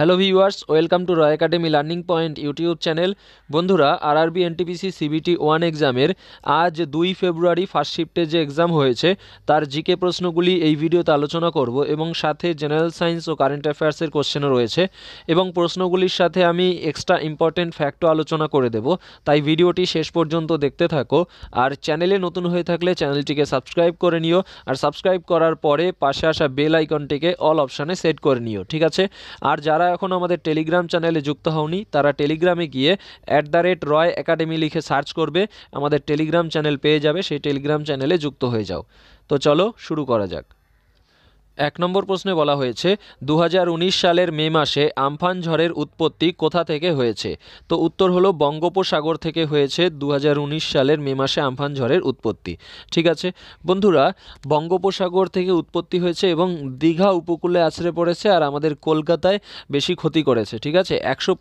hello viewers welcome to Roy academy learning point YouTube channel বন্ধুরা আর আরবি এনটিপিসি সিবিটি ওয়ান এক্সামের আজ দুই ফেব্রুয়ারি ফার্স্ট শিফটে যে এক্সাম হয়েছে তার জিকে প্রশ্নগুলি এই ভিডিওতে আলোচনা করব এবং সাথে জেনারেল সায়েন্স ও কারেন্ট অ্যাফেয়ার্সের কোশ্চেনও রয়েছে এবং প্রশ্নগুলির সাথে আমি এক্সট্রা ইম্পর্টেন্ট ফ্যাক্টও আলোচনা করে দেব তাই ভিডিওটি শেষ পর্যন্ত দেখতে থাকো আর চ্যানেলে নতুন হয়ে থাকলে চ্যানেলটিকে সাবস্ক্রাইব করে নিও আর সাবস্ক্রাইব করার পরে পাশে আসা বেল আইকনটিকে অল অপশানে সেট করে নিও ঠিক আছে আর যারা এখনও আমাদের টেলিগ্রাম চ্যানেলে যুক্ত হওনি তারা টেলিগ্রামে গিয়ে at the rate Roy academy লিখে সার্চ করবে আমাদের টেলিগ্রাম চ্যানেল পেয়ে যাবে সেই টেলিগ্রাম চ্যানেলে যুক্ত হয়ে যাও তো চলো শুরু করা যাক এক নম্বর প্রশ্নে বলা হয়েছে দু সালের মে মাসে আমফান ঝড়ের উৎপত্তি কোথা থেকে হয়েছে তো উত্তর হলো বঙ্গোপসাগর থেকে হয়েছে দু সালের মে মাসে আমফান ঝড়ের উৎপত্তি ঠিক আছে বন্ধুরা বঙ্গোপসাগর থেকে উৎপত্তি হয়েছে এবং দীঘা উপকূলে আছড়ে পড়েছে আর আমাদের কলকাতায় বেশি ক্ষতি করেছে ঠিক আছে একশো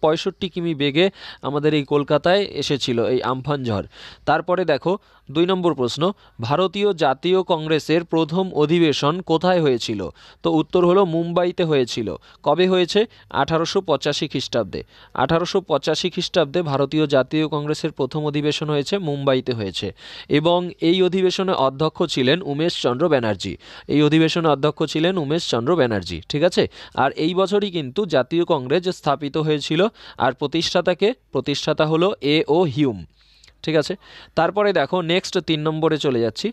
কিমি বেগে আমাদের এই কলকাতায় এসেছিল এই আমফান ঝড় তারপরে দেখো দুই নম্বর প্রশ্ন ভারতীয় জাতীয় কংগ্রেসের প্রথম অধিবেশন কোথায় হয়েছিল তো উত্তর হলো মুম্বাইতে হয়েছিল কবে হয়েছে আঠারোশো পঁচাশি খ্রিস্টাব্দে আঠারোশো পঁচাশি খ্রিস্টাব্দে ভারতীয় জাতীয় কংগ্রেসের প্রথম অধিবেশন হয়েছে মুম্বাইতে হয়েছে এবং এই অধিবেশনে অধ্যক্ষ ছিলেন উমেশ চন্দ্র ব্যানার্জি এই অধিবেশনে অধ্যক্ষ ছিলেন উমেশ চন্দ্র ব্যানার্জি ঠিক আছে আর এই বছরই কিন্তু জাতীয় কংগ্রেস স্থাপিত হয়েছিল আর প্রতিষ্ঠাতাকে প্রতিষ্ঠাতা হলো এ ও হিউম ঠিক আছে তারপরে দেখো নেক্সট তিন নম্বরে চলে যাচ্ছি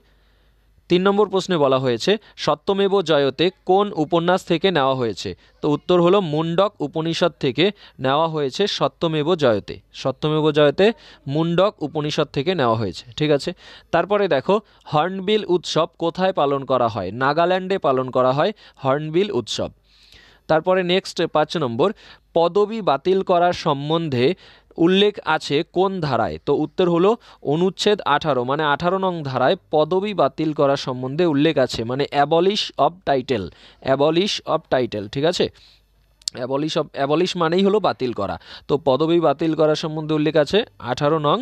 তিন নম্বর প্রশ্নে বলা হয়েছে সত্যমেব জয়তে কোন উপন্যাস থেকে নেওয়া হয়েছে তো উত্তর হলো মুন্ডক উপনিষদ থেকে নেওয়া হয়েছে সত্যমেব জয়তে সত্যমেব জয়তে মুন্ডক উপনিষদ থেকে নেওয়া হয়েছে ঠিক আছে তারপরে দেখো হর্নবিল উৎসব কোথায় পালন করা হয় নাগাল্যান্ডে পালন করা হয় হর্নবিল উৎসব তারপরে নেক্সট পাঁচ নম্বর পদবি বাতিল করার সম্বন্ধে উল্লেখ আছে কোন ধারায় তো উত্তর হলো অনুচ্ছেদ আঠারো মানে আঠারো নং ধারায় পদবি বাতিল করা সম্বন্ধে উল্লেখ আছে মানে abolish of title abolish of title ঠিক আছে অ্যাবলিশ অব অ্যাবলিশ মানেই হলো বাতিল করা তো পদবি বাতিল করা সম্বন্ধে উল্লেখ আছে আঠারো নং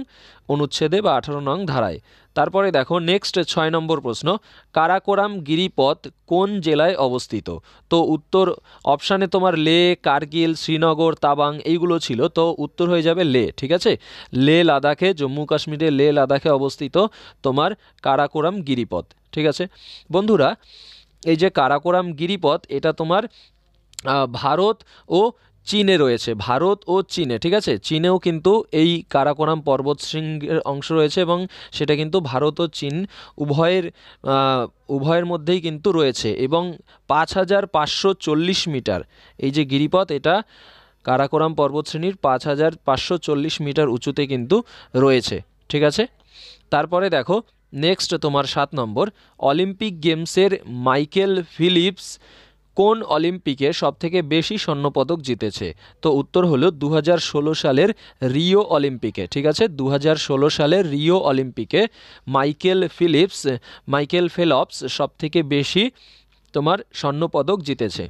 অনুচ্ছেদে বা আঠারো নং ধারায় তারপরে দেখো নেক্সট ছয় নম্বর প্রশ্ন কারাকোরাম গিরিপথ কোন জেলায় অবস্থিত তো উত্তর অপশানে তোমার লে কার্গিল শ্রীনগর তাবাং এইগুলো ছিল তো উত্তর হয়ে যাবে লে ঠিক আছে লে লাদাখে জম্মু কাশ্মীরে লে লাদাখে অবস্থিত তোমার কারাকোরাম গিরিপথ ঠিক আছে বন্ধুরা এই যে কারাকোরাম গিরিপথ এটা তোমার ভারত ও চীনে রয়েছে ভারত ও চীনে ঠিক আছে চীনেও কিন্তু এই কারাকোরাম পর্বত শৃঙ্গের অংশ রয়েছে এবং সেটা কিন্তু ভারত ও চীন উভয়ের উভয়ের মধ্যেই কিন্তু রয়েছে এবং পাঁচ হাজার পাঁচশো চল্লিশ মিটার এই যে গিরিপথ এটা কারাকোরাম পর্বতশ্রেণীর পাঁচ হাজার পাঁচশো চল্লিশ মিটার উঁচুতে কিন্তু রয়েছে ঠিক আছে তারপরে দেখো নেক্সট তোমার সাত নম্বর অলিম্পিক গেমসের মাইকেল ফিলিপস কোন অলিম্পিকে সবথেকে বেশি স্বর্ণপদক জিতেছে তো উত্তর হলো দু সালের রিও অলিম্পিকে ঠিক আছে দু সালের রিও অলিম্পিকে মাইকেল ফিলিপস মাইকেল ফেলপস সবথেকে বেশি তোমার স্বর্ণপদক জিতেছে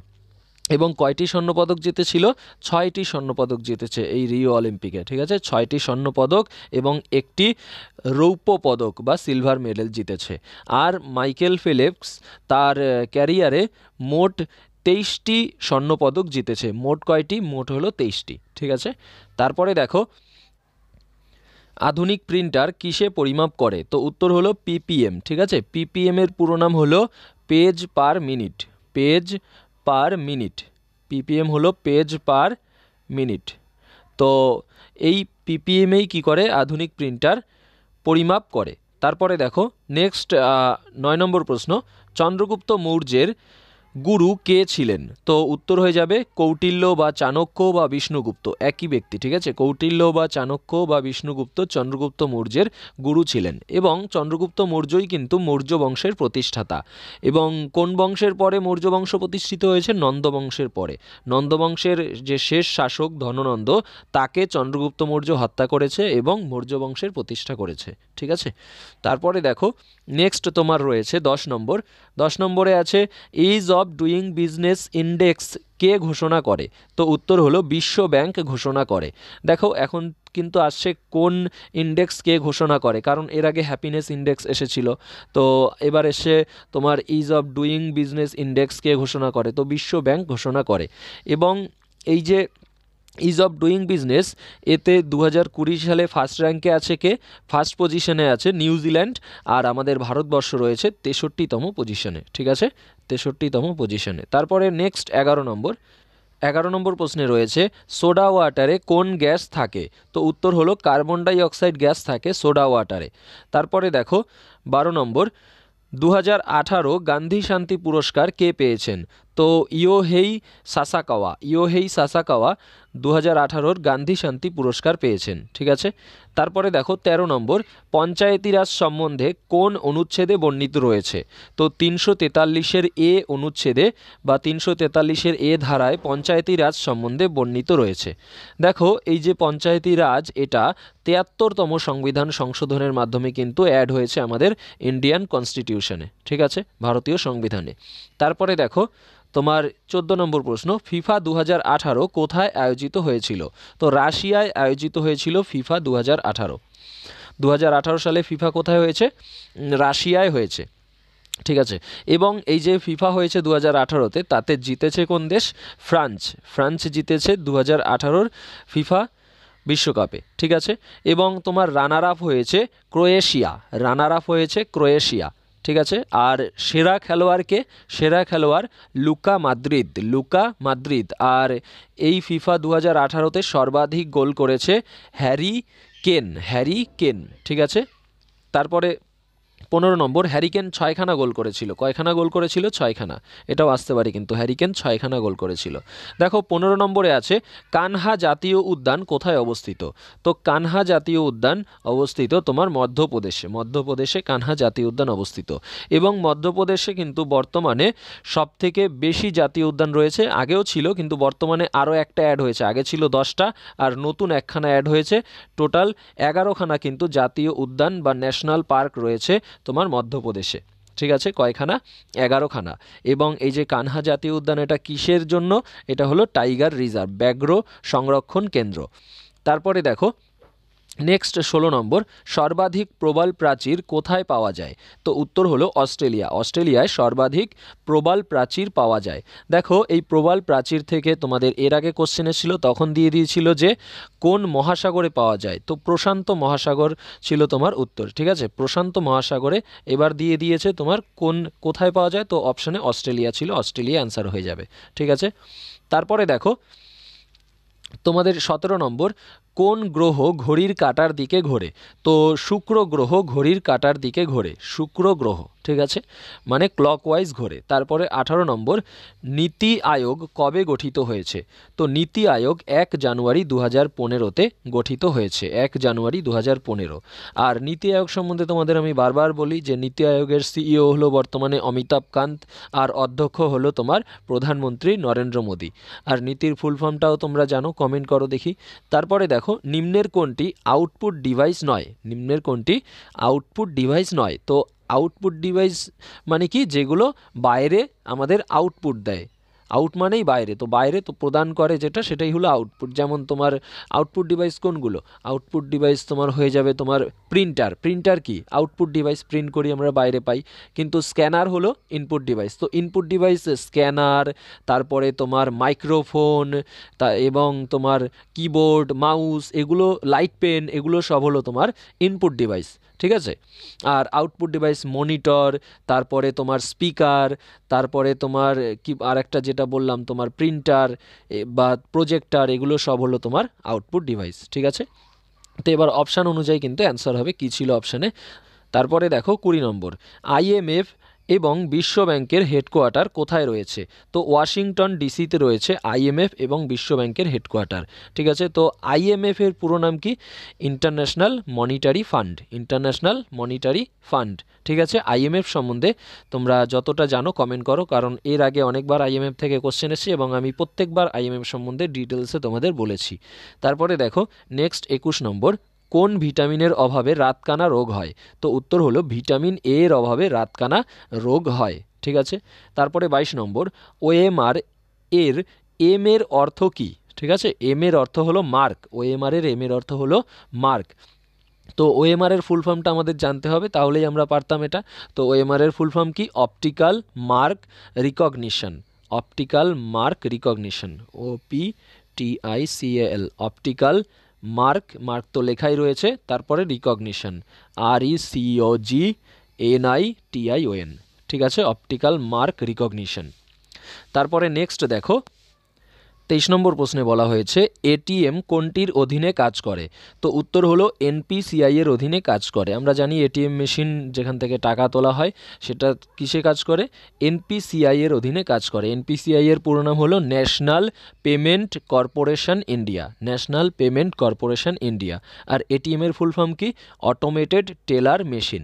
এবং কয়টি স্বর্ণপদক জিতেছিল ছয়টি স্বর্ণপদক জিতেছে এই রিও অলিম্পিকে ঠিক আছে ছয়টি স্বর্ণপদক এবং একটি রৌপ্য পদক বা সিলভার মেডেল জিতেছে আর মাইকেল ফিলিপস তার ক্যারিয়ারে মোট তেইশটি স্বর্ণপদক জিতেছে মোট কয়টি মোট হলো তেইশটি ঠিক আছে তারপরে দেখো আধুনিক প্রিন্টার কিসে পরিমাপ করে তো উত্তর হলো পিপিএম ঠিক আছে পিপিএম এর পুরো নাম হলো page per minute page per minute PPM হলো পেজ পার মিনিট তো এই পিপিএমেই কি করে আধুনিক প্রিন্টার পরিমাপ করে তারপরে দেখো নেক্সট নয় নম্বর প্রশ্ন চন্দ্রগুপ্ত মৌর্যের গুরু কে ছিলেন তো উত্তর হয়ে যাবে কৌটিল্য বা চাণক্য বা বিষ্ণুগুপ্ত একই ব্যক্তি ঠিক আছে কৌটিল্য বা চাণক্য বা বিষ্ণুগুপ্ত চন্দ্রগুপ্ত মৌর্যের গুরু ছিলেন এবং চন্দ্রগুপ্ত মৌর্যই কিন্তু মৌর্য বংশের প্রতিষ্ঠাতা এবং কোন বংশের পরে মৌর্য বংশ প্রতিষ্ঠিত হয়েছে নন্দবংশের পরে নন্দবংশের যে শেষ শাসক ধননন্দ তাকে চন্দ্রগুপ্ত মৌর্য হত্যা করেছে এবং মৌর্য বংশের প্রতিষ্ঠা করেছে ঠিক আছে তারপরে দেখো নেক্সট তোমার রয়েছে দশ নম্বর দশ নম্বরে আছে ease of doing business index কে ঘোষণা করে তো উত্তর হলো বিশ্ব ব্যাংক ঘোষণা করে দেখো এখন কিন্তু আসছে কোন ইন্ডেক্স কে ঘোষণা করে কারণ এর আগে হ্যাপিনেস ইন্ডেক্স এসেছিল তো এবার এসে তোমার ease of doing business index কে ঘোষণা করে তো বিশ্ব ব্যাংক ঘোষণা করে এবং এই যে ইজ অফ ডুইং বিজনেস এতে দু হাজার কুড়ি সালে ফার্স্ট র্যাঙ্কে আছে কে ফার্স্ট পজিশনে আছে নিউজিল্যান্ড আর আমাদের ভারতবর্ষ রয়েছে তেষট্টিতম পজিশনে ঠিক আছে তেষট্টিতম পজিশনে তারপরে নেক্সট এগারো নম্বর এগারো নম্বর প্রশ্নে রয়েছে সোডা ওয়াটারে কোন গ্যাস থাকে তো উত্তর হলো কার্বন ডাই অক্সাইড গ্যাস থাকে সোডা ওয়াটারে তারপরে দেখো বারো নম্বর দু হাজার গান্ধী শান্তি পুরস্কার কে পেয়েছেন তো ইও হেই সাসাকাওয়া ইও হেই সাসাকাওয়া দু হাজার আঠারোর গান্ধী শান্তি পুরস্কার পেয়েছেন ঠিক আছে তারপরে দেখো ১৩ নম্বর পঞ্চায়েতি রাজ সম্বন্ধে কোন অনুচ্ছেদে বর্ণিত রয়েছে তো তিনশো তেতাল্লিশের এ অনুচ্ছেদে বা তিনশো তেতাল্লিশের এ ধারায় পঞ্চায়েতি রাজ সম্বন্ধে বর্ণিত রয়েছে দেখো এই যে পঞ্চায়েতি রাজ এটা তেয়াত্তরতম সংবিধান সংশোধনের মাধ্যমে কিন্তু অ্যাড হয়েছে আমাদের ইন্ডিয়ান কনস্টিটিউশনে ঠিক আছে ভারতীয় সংবিধানে তারপরে দেখো তোমার চোদ্দ নম্বর প্রশ্ন ফিফা দু কোথায় আয়োজিত হয়েছিল তো রাশিয়ায় আয়োজিত হয়েছিল ফিফা দু হাজার সালে ফিফা কোথায় হয়েছে রাশিয়ায় হয়েছে ঠিক আছে এবং এই যে ফিফা হয়েছে দু হাজার আঠারোতে তাতে জিতেছে কোন দেশ ফ্রান্স ফ্রান্স জিতেছে দু হাজার আঠারোর ফিফা বিশ্বকাপে ঠিক আছে এবং তোমার রানার আপ হয়েছে ক্রোয়েশিয়া রানার আপ হয়েছে ক্রোয়েশিয়া ঠিক আছে আর সেরা খেলোয়াড়কে সেরা খেলোয়াড় লুকা মাদ্রিদ লুকা মাদ্রিদ আর এই ফিফা দু হাজার আঠারোতে সর্বাধিক গোল করেছে হ্যারি কেন হ্যারি কেন ঠিক আছে তারপরে পনেরো নম্বর হ্যারিকেন ছয়খানা গোল করেছিল কয়খানা গোল করেছিল ছয়খানা এটাও আসতে পারে কিন্তু হ্যারিকেন ছয়খানা গোল করেছিল দেখো পনেরো নম্বরে আছে কানহা জাতীয় উদ্যান কোথায় অবস্থিত তো কানহা জাতীয় উদ্যান অবস্থিত তোমার মধ্যপ্রদেশে মধ্যপ্রদেশে কানহা জাতীয় উদ্যান অবস্থিত এবং মধ্যপ্রদেশে কিন্তু বর্তমানে সবথেকে বেশি জাতীয় উদ্যান রয়েছে আগেও ছিল কিন্তু বর্তমানে আরও একটা অ্যাড হয়েছে আগে ছিল দশটা আর নতুন একখানা অ্যাড হয়েছে টোটাল এগারোখানা কিন্তু জাতীয় উদ্যান বা ন্যাশনাল পার্ক রয়েছে তোমার মধ্যপ্রদেশে ঠিক আছে কয়খানা এগারোখানা এবং এই যে কানহা জাতীয় উদ্যান এটা কিসের জন্য এটা হলো টাইগার রিজার্ভ ব্যাঘ্র সংরক্ষণ কেন্দ্র তারপরে দেখো নেক্সট ষোলো নম্বর সর্বাধিক প্রবাল প্রাচীর কোথায় পাওয়া যায় তো উত্তর হলো অস্ট্রেলিয়া অস্ট্রেলিয়ায় সর্বাধিক প্রবাল প্রাচীর পাওয়া যায় দেখো এই প্রবাল প্রাচীর থেকে তোমাদের এর আগে কোশ্চেন ছিল তখন দিয়ে দিয়েছিল যে কোন মহাসাগরে পাওয়া যায় তো প্রশান্ত মহাসাগর ছিল তোমার উত্তর ঠিক আছে প্রশান্ত মহাসাগরে এবার দিয়ে দিয়েছে তোমার কোন কোথায় পাওয়া যায় তো অপশানে অস্ট্রেলিয়া ছিল অস্ট্রেলিয়া অ্যান্সার হয়ে যাবে ঠিক আছে তারপরে দেখো তোমাদের সতেরো নম্বর কোন গ্রহ ঘড়ির কাটার দিকে ঘোরে তো শুক্র গ্রহ ঘড়ির কাটার দিকে ঘোরে শুক্র গ্রহ ঠিক আছে মানে ক্লকওয়াইজ ঘোরে তারপরে আঠারো নম্বর নীতি আয়োগ কবে গঠিত হয়েছে তো নীতি আয়োগ এক জানুয়ারি দু হাজার পনেরোতে গঠিত হয়েছে এক জানুয়ারি দু হাজার পনেরো আর নীতি আয়োগ সম্বন্ধে তোমাদের আমি বারবার বলি যে নীতি আয়োগের সিইও হলো বর্তমানে অমিতাভ কান্ত আর অধ্যক্ষ হলো তোমার প্রধানমন্ত্রী নরেন্দ্র মোদী আর নীতির ফুল ফর্মটাও তোমরা জানো কমেন্ট করো দেখি তারপরে দেখো নিম্নের কোনটি আউটপুট ডিভাইস নয় নিম্নের কোনটি আউটপুট ডিভাইস নয় তো আউটপুট ডিভাইস মানে কি যেগুলো বাইরে আমাদের আউটপুট দেয় আউট মানেই বাইরে তো বাইরে তো প্রদান করে যেটা সেটাই হলো আউটপুট যেমন তোমার আউটপুট ডিভাইস কোনগুলো আউটপুট ডিভাইস তোমার হয়ে যাবে তোমার প্রিন্টার প্রিন্টার কি আউটপুট ডিভাইস প্রিন্ট করি আমরা বাইরে পাই কিন্তু স্ক্যানার হলো ইনপুট ডিভাইস তো ইনপুট ডিভাইস স্ক্যানার তারপরে তোমার মাইক্রোফোন তা এবং তোমার কিবোর্ড মাউস এগুলো লাইট পেন এগুলো সব হলো তোমার ইনপুট ডিভাইস ঠিক আছে আর আউটপুট ডিভাইস মনিটর তারপরে তোমার স্পিকার তারপরে তোমার কি আর একটা যেটা বললাম তোমার প্রিন্টার বা প্রজেক্টার এগুলো সব হলো তোমার আউটপুট ডিভাইস ঠিক আছে তো এবার অপশান অনুযায়ী কিন্তু অ্যান্সার হবে কী ছিল অপশানে তারপরে দেখো কুড়ি নম্বর আইএমএফ এবং বিশ্বব্যাংকের হেডকোয়ার্টার কোথায় রয়েছে তো ওয়াশিংটন ডিসিতে রয়েছে আইএমএফ এবং বিশ্বব্যাংকের হেডকোয়ার্টার ঠিক আছে তো আইএমএফ এর পুরো নাম কি international monetary fund international monetary fund ঠিক আছে আইএমএফ সম্বন্ধে তোমরা যতটা জানো কমেন্ট করো কারণ এর আগে অনেকবার আইএমএফ থেকে কোশ্চেন এসেছে এবং আমি প্রত্যেকবার আইএমএফ সম্বন্ধে ডিটেলসে তোমাদের বলেছি তারপরে দেখো নেক্সট একুশ নম্বর কোন ভিটামিনের অভাবে রাতকানা রোগ হয় তো উত্তর হলো ভিটামিন এ এর অভাবে রাতকানা রোগ হয় ঠিক আছে তারপরে ২২ নম্বর ও এম আর এর এম এর অর্থ কী ঠিক আছে এম এর অর্থ হলো মার্ক ও এম আর এর এম এর অর্থ হলো মার্ক তো ওএমআর এর ফুল ফর্মটা আমাদের জানতে হবে তাহলেই আমরা পারতাম এটা তো ওএমআর এর ফুল ফর্ম কি optical mark recognition optical mark recognition O P T I C L optical mark mark তো লেখাই রয়েছে তারপরে recognition R E C O G N I T I O N ঠিক আছে অপটিক্যাল মার্ক রিকগনিশন তারপরে next দেখো তেইশ নম্বর প্রশ্নে বলা হয়েছে এটিএম কোনটির অধীনে কাজ করে তো উত্তর হলো এনপিসিআই এর অধীনে কাজ করে আমরা জানি এটিএম মেশিন যেখান থেকে টাকা তোলা হয় সেটা কিসে কাজ করে এনপিসিআই এর অধীনে কাজ করে এনপিসিআই এর পুরো নাম হলো National Payment Corporation India National Payment Corporation India আর এটিএম এর ফুল ফর্ম কি অটোমেটেড টেলার মেশিন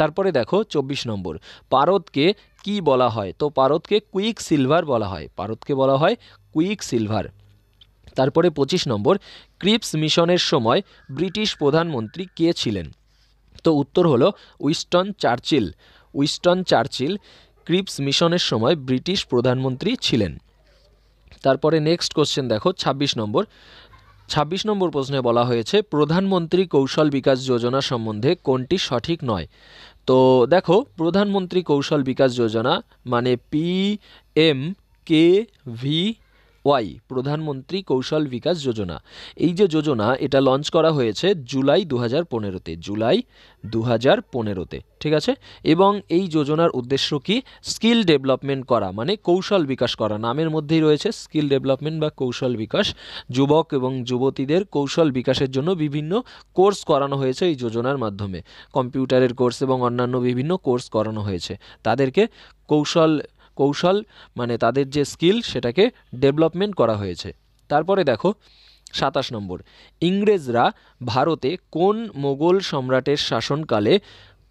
তারপরে দেখো চব্বিশ নম্বর পারদকে কি বলা হয় তো পারদকে কুইক সিলভার বলা হয় পারদকে বলা হয় কুইক সিলভার তারপরে ২৫ নম্বর ক্রিপস মিশনের সময় ব্রিটিশ প্রধানমন্ত্রী কে ছিলেন তো উত্তর হলো Winston Churchill Winston Churchill Cripps মিশনের সময় ব্রিটিশ প্রধানমন্ত্রী ছিলেন তারপরে নেক্সট কোশ্চেন দেখো ২৬ নম্বর ২৬ নম্বর প্রশ্নে বলা হয়েছে প্রধানমন্ত্রী কৌশল বিকাশ যোজনা সম্বন্ধে কোনটি সঠিক নয় তো দেখো প্রধানমন্ত্রী কৌশল বিকাশ যোজনা মানে P M K V Y Pradhanmantri Kaushal Vikas যোজনা এই যে যোজনা এটা লঞ্চ করা হয়েছে জুলাই দু হাজার পনেরোতে জুলাই দু হাজার পনেরোতে ঠিক আছে এবং এই যোজনার উদ্দেশ্য কি স্কিল ডেভেলপমেন্ট করা মানে কৌশল বিকাশ করা নামের মধ্যেই রয়েছে স্কিল ডেভেলপমেন্ট বা কৌশল বিকাশ যুবক এবং যুবতীদের কৌশল বিকাশের জন্য বিভিন্ন কোর্স করানো হয়েছে এই যোজনার মাধ্যমে কম্পিউটারের কোর্স এবং অন্যান্য বিভিন্ন কোর্স করানো হয়েছে তাদেরকে কৌশল কৌশল মানে তাদের যে স্কিল সেটাকে ডেভেলপমেন্ট করা হয়েছে তারপরে দেখো সাতাশ নম্বর ইংরেজরা ভারতে কোন মোগল সম্রাটের শাসনকালে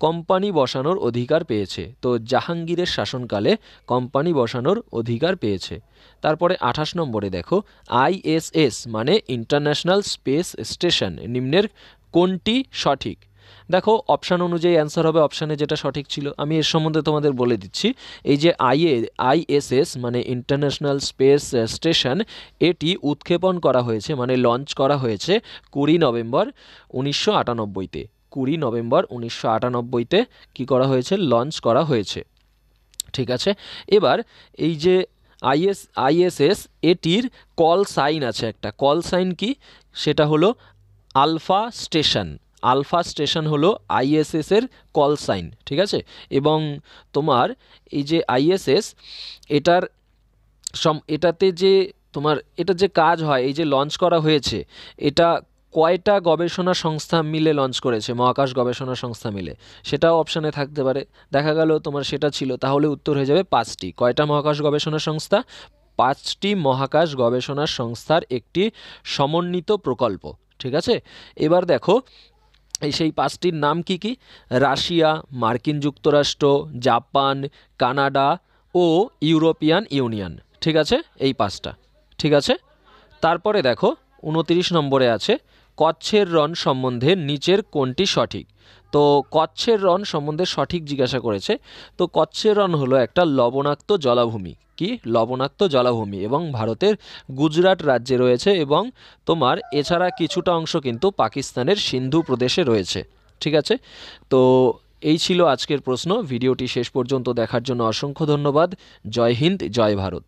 কোম্পানি বসানোর অধিকার পেয়েছে তো জাহাঙ্গীরের শাসনকালে কোম্পানি বসানোর অধিকার পেয়েছে তারপরে আঠাশ নম্বরে দেখো আইএসএস মানে ইন্টারন্যাশনাল স্পেস স্টেশন নিম্নের কোনটি সঠিক দেখো অপশান অনুযায়ী অ্যান্সার হবে অপশানে যেটা সঠিক ছিল আমি এর সম্বন্ধে তোমাদের বলে দিচ্ছি এই যে আইএ আইএসএস মানে ইন্টারন্যাশনাল স্পেস স্টেশন এটি উৎক্ষেপণ করা হয়েছে মানে লঞ্চ করা হয়েছে কুড়ি নভেম্বর উনিশশো আটানব্বইতে কুড়ি নভেম্বর উনিশশো আটানব্বইতে কী করা হয়েছে লঞ্চ করা হয়েছে ঠিক আছে এবার এই যে আইএস আইএসএস এটির কল সাইন আছে একটা কল সাইন কি সেটা হলো আলফা স্টেশন আলফা স্টেশন হলো আইএসএসের কল সাইন ঠিক আছে এবং তোমার এই যে আইএসএস এটার সম এটাতে যে তোমার এটা যে কাজ হয় এই যে লঞ্চ করা হয়েছে এটা কয়টা গবেষণা সংস্থা মিলে লঞ্চ করেছে মহাকাশ গবেষণা সংস্থা মিলে সেটাও অপশানে থাকতে পারে দেখা গেল তোমার সেটা ছিল তাহলে উত্তর হয়ে যাবে পাঁচটি কয়টা মহাকাশ গবেষণা সংস্থা পাঁচটি মহাকাশ গবেষণা সংস্থার একটি সমন্বিত প্রকল্প ঠিক আছে এবার দেখো এই সেই পাঁচটির নাম কি কি রাশিয়া মার্কিন যুক্তরাষ্ট্র জাপান কানাডা ও ইউরোপিয়ান ইউনিয়ন ঠিক আছে এই পাঁচটা ঠিক আছে তারপরে দেখো উনতিরিশ নম্বরে আছে কচ্ছের রন সম্বন্ধে নিচের কোনটি সঠিক তো কচ্ছের রন সম্বন্ধে সঠিক জিজ্ঞাসা করেছে তো কচ্ছের রন হলো একটা লবণাক্ত জলাভূমি কি লবণাক্ত জলাভূমি এবং ভারতের গুজরাট রাজ্যে রয়েছে এবং তোমার এছাড়া কিছুটা অংশ কিন্তু পাকিস্তানের সিন্ধু প্রদেশে রয়েছে ঠিক আছে তো এই ছিল আজকের প্রশ্ন ভিডিওটি শেষ পর্যন্ত দেখার জন্য অসংখ্য ধন্যবাদ জয় হিন্দ জয় ভারত